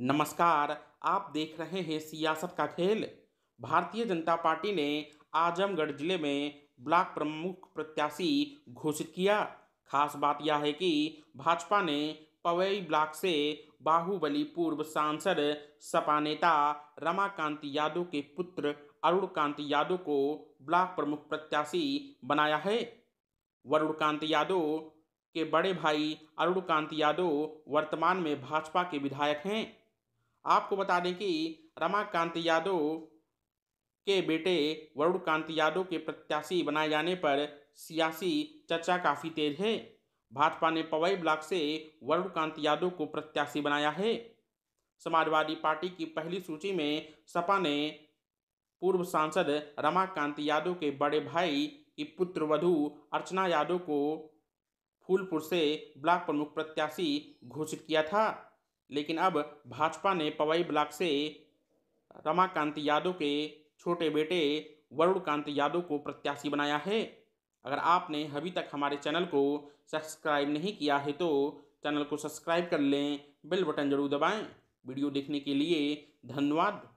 नमस्कार आप देख रहे हैं सियासत का खेल भारतीय जनता पार्टी ने आजमगढ़ जिले में ब्लॉक प्रमुख प्रत्याशी घोषित किया खास बात यह है कि भाजपा ने पवई ब्लॉक से बाहुबली पूर्व सांसद सपा नेता रमाकांत यादव के पुत्र अरुण कांत यादव को ब्लॉक प्रमुख प्रत्याशी बनाया है वरुण कांत यादव के बड़े भाई अरुण कांत यादव वर्तमान में भाजपा के विधायक हैं आपको बता दें कि रमाकांत यादव के बेटे वरुण कांत यादव के प्रत्याशी बनाए जाने पर सियासी चर्चा काफ़ी तेज है भाजपा ने पवई ब्लॉक से वरुण कांत यादव को प्रत्याशी बनाया है समाजवादी पार्टी की पहली सूची में सपा ने पूर्व सांसद रमाकांत यादव के बड़े भाई की पुत्र वधु अर्चना यादव को फूलपुर से ब्लॉक प्रमुख प्रत्याशी घोषित किया था लेकिन अब भाजपा ने पवई ब्लॉक से रमाकांत यादव के छोटे बेटे वरुण कांत यादव को प्रत्याशी बनाया है अगर आपने अभी तक हमारे चैनल को सब्सक्राइब नहीं किया है तो चैनल को सब्सक्राइब कर लें बेल बटन जरूर दबाएं वीडियो देखने के लिए धन्यवाद